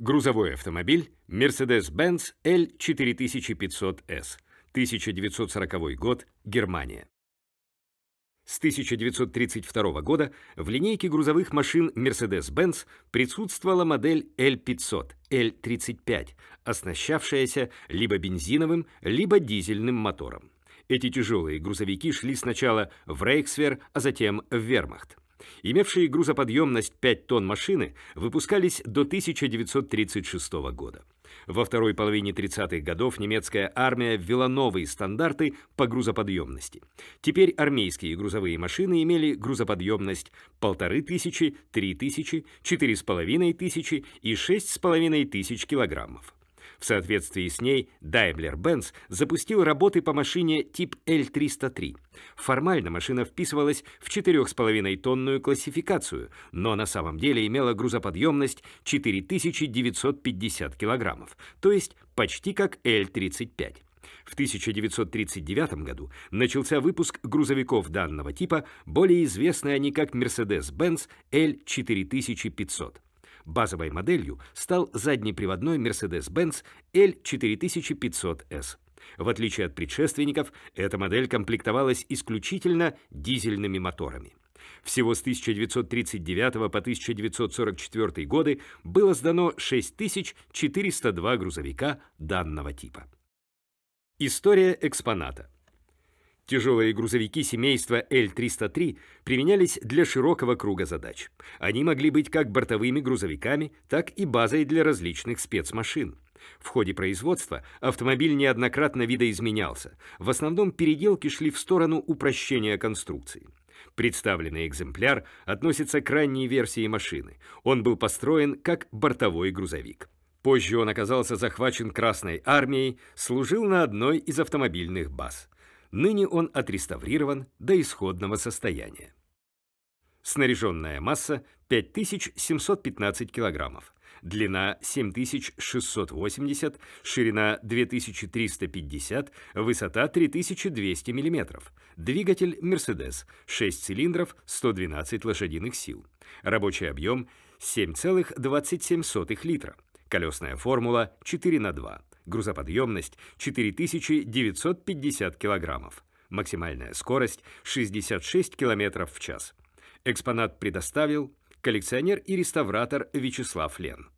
Грузовой автомобиль Mercedes-Benz L4500S, 1940 год, Германия. С 1932 года в линейке грузовых машин Mercedes-Benz присутствовала модель L500, L35, оснащавшаяся либо бензиновым, либо дизельным мотором. Эти тяжелые грузовики шли сначала в Рейхсвер, а затем в Вермахт. Имевшие грузоподъемность 5 тонн машины выпускались до 1936 года. Во второй половине 30-х годов немецкая армия ввела новые стандарты по грузоподъемности. Теперь армейские грузовые машины имели грузоподъемность 1500, 3000, 4500 и 6500 килограммов. В соответствии с ней Daimler-Benz запустил работы по машине тип L303. Формально машина вписывалась в 4,5-тонную классификацию, но на самом деле имела грузоподъемность 4950 килограммов, то есть почти как L35. В 1939 году начался выпуск грузовиков данного типа, более известные они как Mercedes-Benz L4500. Базовой моделью стал заднеприводной Mercedes-Benz L4500S. В отличие от предшественников, эта модель комплектовалась исключительно дизельными моторами. Всего с 1939 по 1944 годы было сдано 6402 грузовика данного типа. История экспоната. Тяжелые грузовики семейства L-303 применялись для широкого круга задач. Они могли быть как бортовыми грузовиками, так и базой для различных спецмашин. В ходе производства автомобиль неоднократно видоизменялся. В основном переделки шли в сторону упрощения конструкции. Представленный экземпляр относится к ранней версии машины. Он был построен как бортовой грузовик. Позже он оказался захвачен Красной армией, служил на одной из автомобильных баз. Ныне он отреставрирован до исходного состояния. Снаряженная масса 5715 килограммов, длина 7680, ширина 2350, высота 3200 мм. Двигатель Mercedes, 6 цилиндров, 112 лошадиных сил. Рабочий объем 7,27 литра. Колесная формула 4 на 2. Грузоподъемность 4950 килограммов. Максимальная скорость 66 километров в час. Экспонат предоставил коллекционер и реставратор Вячеслав Лен.